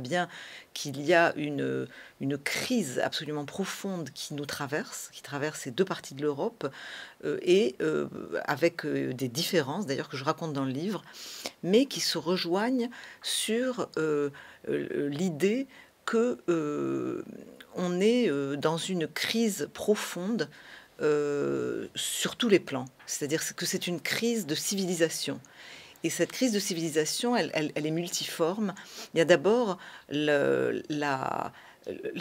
bien qu'il y a une, crise absolument profonde qui nous traverse, qui traverse ces deux parties de l'Europe, euh, et euh, avec euh, des différences d'ailleurs que je raconte dans le livre, mais qui se rejoignent sur l'idée que on est dans une crise profonde sur tous les plans, c'est-à-dire que c'est une crise de civilisation et cette crise de civilisation, elle, est multiforme. Il y a d'abord la,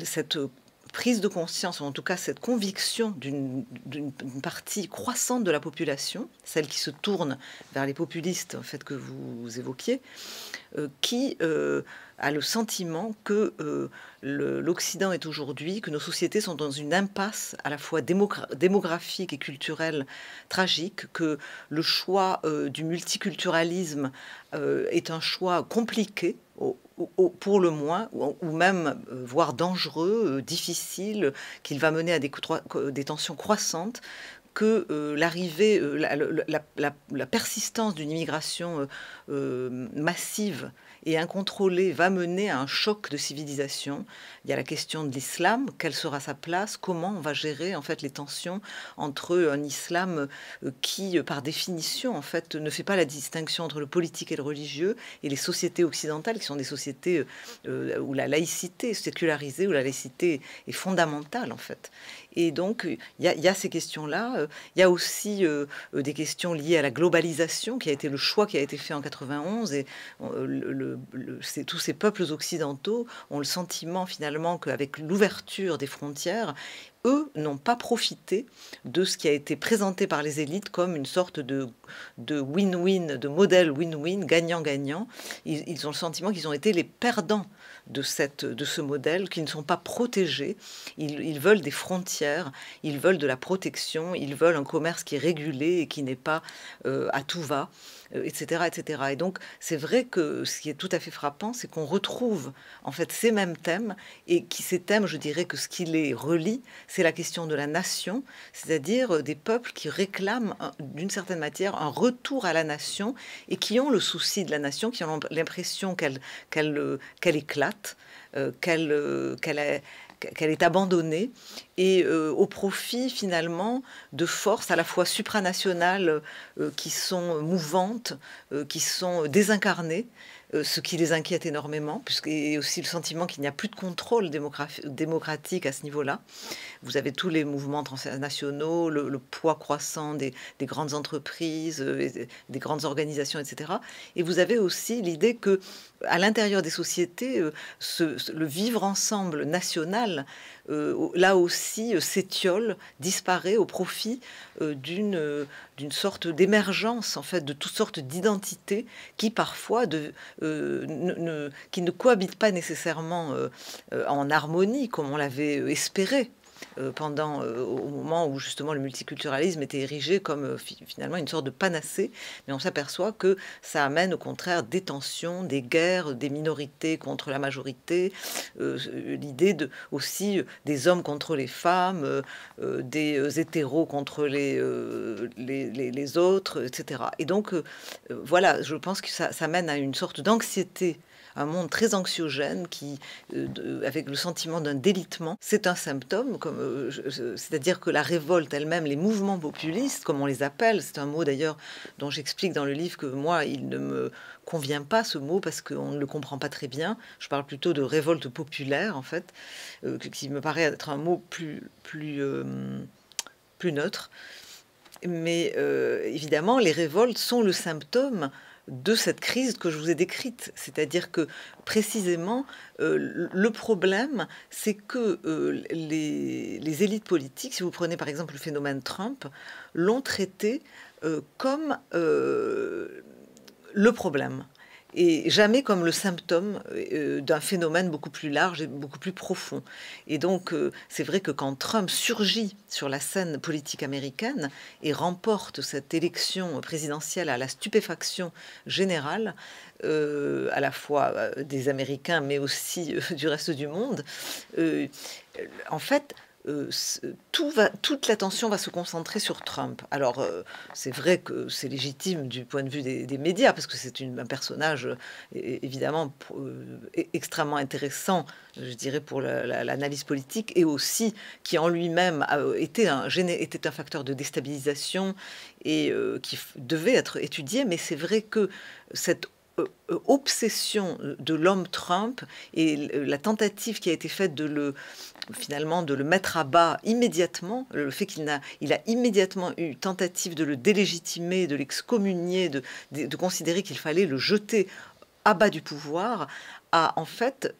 cette prise de conscience, ou en tout cas cette conviction d'une partie croissante de la population, celle qui se tourne vers les populistes, en fait, que vous évoquiez, euh, qui euh, a le sentiment que euh, l'Occident est aujourd'hui, que nos sociétés sont dans une impasse à la fois démographique et culturelle tragique, que le choix du multiculturalisme est un choix compliqué pour le moins, ou même euh, voire dangereux, euh, difficile, qu'il va mener à des, tensions croissantes, que euh, l'arrivée, la, persistance d'une immigration massive et incontrôlé va mener à un choc de civilisation. Il y a la question de l'islam, quelle sera sa place, comment on va gérer en fait les tensions entre un islam euh, qui, euh, par définition, en fait, ne fait pas la distinction entre le politique et le religieux, et les sociétés occidentales qui sont des sociétés euh, où la laïcité est sécularisée, où la laïcité est fondamentale en fait. Et donc, il y, a ces questions-là. Il y a aussi des questions liées à la globalisation, qui a été le choix qui a été fait en 91. Et le, tous ces peuples occidentaux ont le sentiment finalement qu'avec l'ouverture des frontières, eux n'ont pas profité de ce qui a été présenté par les élites comme une sorte de win-win, de, modèle win-win, gagnant-gagnant. ils, ont le sentiment qu'ils ont été les perdants de, cette, de ce modèle, qui ne sont pas protégés. Ils, veulent des frontières, ils veulent de la protection, ils veulent un commerce qui est régulé et qui n'est pas euh, à tout va, etc., euh, etc. Et donc, c'est vrai que ce qui est tout à fait frappant, c'est qu'on retrouve en fait ces mêmes thèmes et qui ces thèmes, je dirais que ce qui les relie, c'est la question de la nation, c'est-à-dire euh, des peuples qui réclament d'une certaine matière un retour à la nation et qui ont le souci de la nation, qui ont l'impression qu'elle qu'elle qu'elle éclate euh, euh, qu'elle est abandonnée et euh, au profit finalement de forces à la fois supranationales qui sont mouvantes, qui sont désincarnées euh, ce qui les inquiète énormément, puisque et aussi le sentiment qu'il n'y a plus de contrôle démocratique à ce niveau-là. Vous avez tous les mouvements transnationaux, le, poids croissant des, grandes entreprises, euh, des grandes organisations, etc. Et vous avez aussi l'idée que, à l'intérieur des sociétés, euh, ce, le vivre ensemble national, là aussi, s'étiole, disparaît au profit d'une d'une sorte d'émergence, en fait, de toutes sortes d'identités qui parfois de, euh, qui ne cohabitent pas nécessairement euh, euh, en harmonie comme on l'avait espéré euh, pendant, euh, au moment où justement le multiculturalisme était érigé comme euh, finalement une sorte de panacée. Mais on s'aperçoit que ça amène au contraire des tensions, des guerres, des minorités contre la majorité, l'idée de, aussi des hommes contre les femmes, des hétéros contre les, les, les, autres, etc. Et donc, voilà, je pense que ça, ça mène à une sorte d'anxiété un monde très anxiogène qui, avec le sentiment d'un délitement, c'est un symptôme, comme euh, c'est-à-dire que la révolte elle-même, les mouvements populistes, comme on les appelle, c'est un mot d'ailleurs dont j'explique dans le livre que moi, il ne me convient pas ce mot parce qu'on ne le comprend pas très bien. Je parle plutôt de révolte populaire, en fait, euh, qui me paraît être un mot plus, plus, euh, plus neutre. Mais évidemment, les révoltes sont le symptôme de cette crise que je vous ai décrite. C'est-à-dire que précisément, euh, le problème, c'est que euh, les, élites politiques, si vous prenez par exemple le phénomène Trump, l'ont traité euh, comme le problème et jamais comme le symptôme euh, d'un phénomène beaucoup plus large et beaucoup plus profond. Et donc, euh, c'est vrai que quand Trump surgit sur la scène politique américaine et remporte cette élection présidentielle à la stupéfaction générale, euh, à la fois des Américains, mais aussi du reste du monde, en fait, euh, tout va, toute l'attention va se concentrer sur Trump. Alors, euh, c'est vrai que c'est légitime du point de vue des, médias, parce que c'est un personnage euh, évidemment extrêmement intéressant, je dirais, pour l'analyse politique, et aussi qui en lui-même était, un, était un facteur de déstabilisation et qui devait être étudié. Mais c'est vrai que cette euh, euh, obsession euh, de l'homme Trump et la tentative qui a été faite de le finalement de le mettre à bas immédiatement, le fait qu'il a, il a immédiatement eu tentative de le délégitimer, de l'excommunier, de, considérer qu'il fallait le jeter à bas du pouvoir, a en fait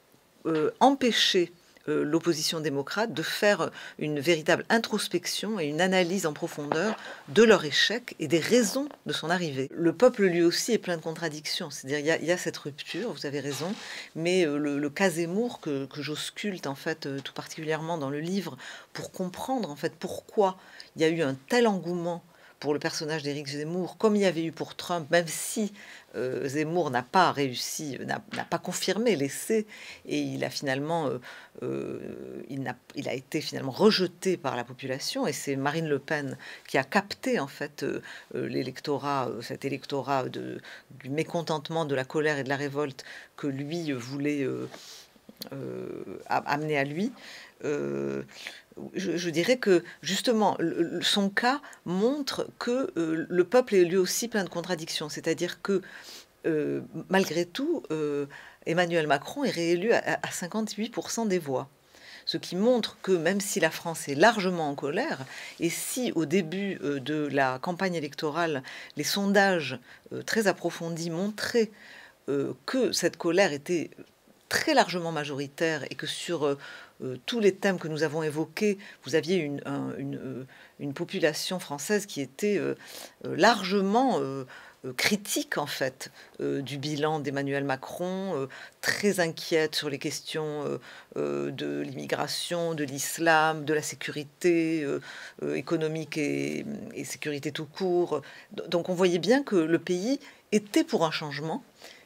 empêché euh, l'opposition démocrate de faire une véritable introspection et une analyse en profondeur de leur échec et des raisons de son arrivée. Le peuple lui aussi est plein de contradictions, c'est-à-dire il, y, a cette rupture, vous avez raison, mais euh, le, cas Zemmour que, j'ausculte en fait euh, tout particulièrement dans le livre pour comprendre en fait pourquoi il y a eu un tel engouement pour le personnage d'Éric Zemmour, comme il y avait eu pour Trump, même si euh, Zemmour n'a pas réussi, n'a pas confirmé l'essai, et il a finalement, euh, euh, il, été finalement rejeté par la population, et c'est Marine Le Pen qui a capté en fait l'électorat, cet électorat de, du mécontentement, de la colère et de la révolte que lui voulait amener à lui je, dirais que justement, son cas montre que euh, le peuple est lui aussi plein de contradictions. C'est-à-dire que euh, malgré tout, euh, Emmanuel Macron est réélu à 58% des voix ce qui montre que même si la France est largement en colère, et si au début de la campagne électorale, les sondages très approfondis montraient que cette colère était très largement majoritaire et que sur euh, tous les thèmes que nous avons évoqués, vous aviez une, euh, population française qui était euh, largement critique en fait du bilan d'Emmanuel Macron, très inquiète sur les questions de l'immigration, de l'islam, de la sécurité économique et, et, sécurité tout court. Donc on voyait bien que le pays était pour un changement,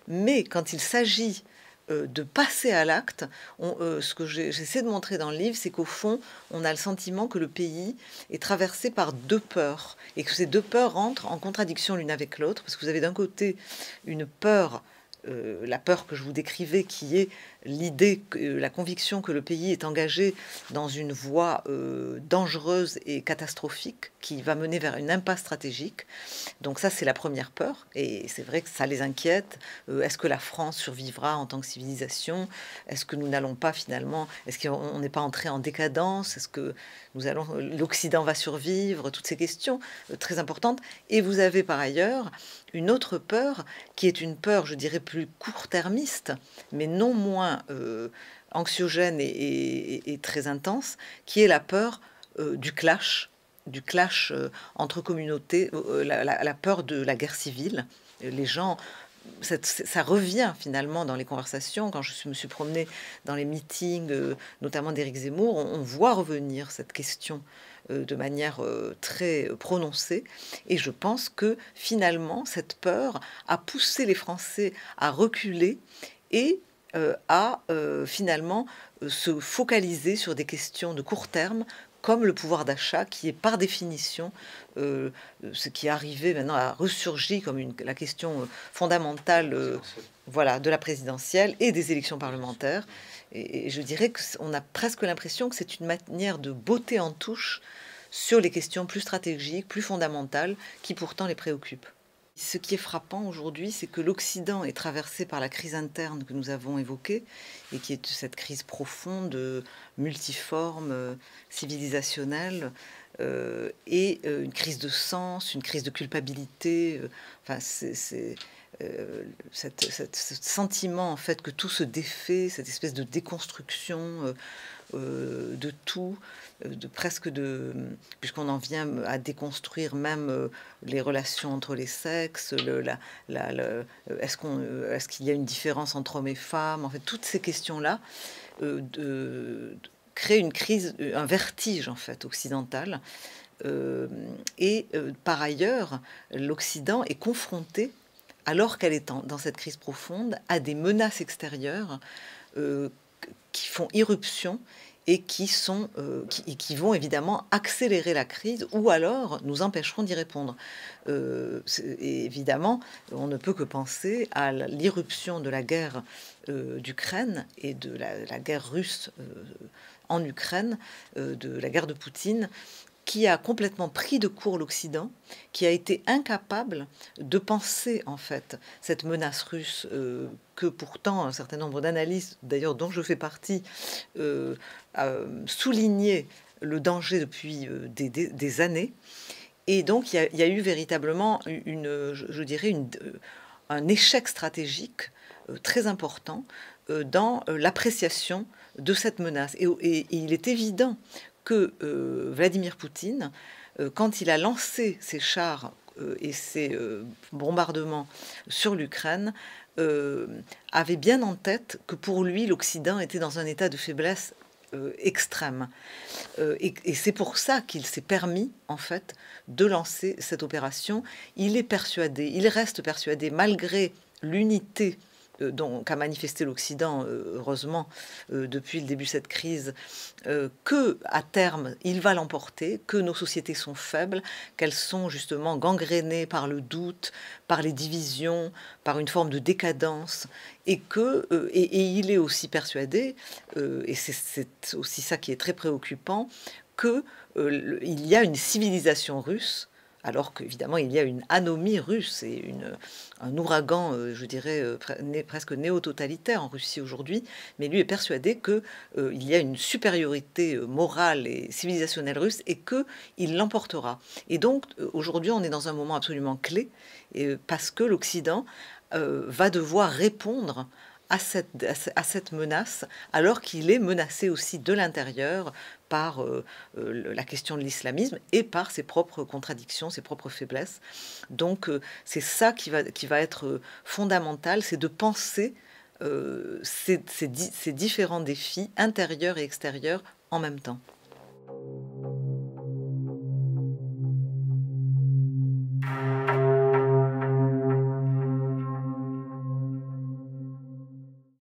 mais quand il s'agit euh, de passer à l'acte. Euh, ce que j'essaie de montrer dans le livre, c'est qu'au fond, on a le sentiment que le pays est traversé par deux peurs et que ces deux peurs entrent en contradiction l'une avec l'autre, parce que vous avez d'un côté une peur euh, la peur que je vous décrivais, qui est l'idée, euh, la conviction que le pays est engagé dans une voie euh, dangereuse et catastrophique qui va mener vers une impasse stratégique. Donc ça, c'est la première peur, et c'est vrai que ça les inquiète. est-ce que la France survivra en tant que civilisation Est-ce que nous n'allons pas finalement Est-ce qu'on n'est pas entré en décadence Est-ce que nous allons l'Occident va survivre Toutes ces questions très importantes. Et vous avez par ailleurs une autre peur qui est une peur, je dirais, plus court-termiste, mais non moins euh, anxiogène et, très intense, qui est la peur euh, du clash, du clash euh, entre communautés, la, la, peur de la guerre civile. Les gens ça, revient finalement dans les conversations. Quand je me suis promenée dans les meetings, notamment d'Éric Zemmour, on, voit revenir cette question euh, de manière euh, très prononcée. Et je pense que finalement, cette peur a poussé les Français à reculer et euh, à finalement se focaliser sur des questions de court terme comme le pouvoir d'achat, qui est par définition euh, ce qui est arrivé maintenant a ressurgi comme une, la question fondamentale euh, voilà, de la présidentielle et des élections parlementaires. et je dirais qu'on a presque l'impression que c'est une manière de beauté en touche sur les questions plus stratégiques, plus fondamentales, qui pourtant les préoccupent. Ce qui est frappant aujourd'hui, c'est que l'Occident est traversé par la crise interne que nous avons évoquée, et qui est cette crise profonde, euh, multiforme, euh, civilisationnelle, euh, et euh, une crise de sens, une crise de culpabilité. Euh, enfin, c'est ce sentiment en fait que tout se défait, cette espèce de déconstruction de tout, de presque de puisqu'on en vient à déconstruire même les relations entre les sexes, le, la, la, est-ce qu'on est-ce qu'il y a une différence entre hommes et femmes, en fait toutes ces questions là. de, crée une crise, euh, un vertige en fait occidental. Euh, et euh, par ailleurs, l'Occident est confronté, alors qu'elle est dans cette crise profonde, à des menaces extérieures qui font irruption et qui, sont, qui, vont évidemment accélérer la crise ou alors nous empêcheront d'y répondre. évidemment, on ne peut que penser à l'irruption de la guerre d'Ukraine et de la, la guerre russe en Ukraine euh, de la guerre de Poutine qui a complètement pris de court l'Occident, qui a été incapable de penser en fait cette menace russe euh, que pourtant un certain nombre d'analystes, d'ailleurs dont je fais partie, euh, le danger depuis euh, des, années. Et donc il y a, eu véritablement une, je, dirais, une, un échec stratégique très important dans l'appréciation de cette menace. Et, il est évident que euh, Vladimir Poutine, euh, quand il a lancé ses chars euh, et ses bombardements sur l'Ukraine, avait bien en tête que pour lui, l'Occident était dans un état de faiblesse extrême. et, et c'est pour ça qu'il s'est permis, en fait, de lancer cette opération. Il est persuadé, il reste persuadé, malgré l'unité euh, donc qu'a manifesté l'Occident, euh, heureusement, euh, depuis le début de cette crise, que à terme il va l'emporter, que nos sociétés sont faibles, qu'elles sont justement gangrénées par le doute, par les divisions, par une forme de décadence, et que et, il est aussi persuadé, et c'est aussi ça qui est très préoccupant, que y a une civilisation russe alors qu'évidemment il y a une anomie russe et un ouragan, euh, je dirais, euh, presque néo-totalitaire en Russie aujourd'hui, mais lui est persuadé qu'il euh, y a une supériorité morale et civilisationnelle russe et qu'il l'emportera. Et donc aujourd'hui on est dans un moment absolument clé, parce que l'Occident va devoir répondre à cette, menace, alors qu'il est menacé aussi de l'intérieur par euh, euh, la question de l'islamisme et par ses propres contradictions, ses propres faiblesses. Donc euh, c'est ça qui va, être fondamental, c'est de penser ces différents défis intérieurs et extérieurs en même temps.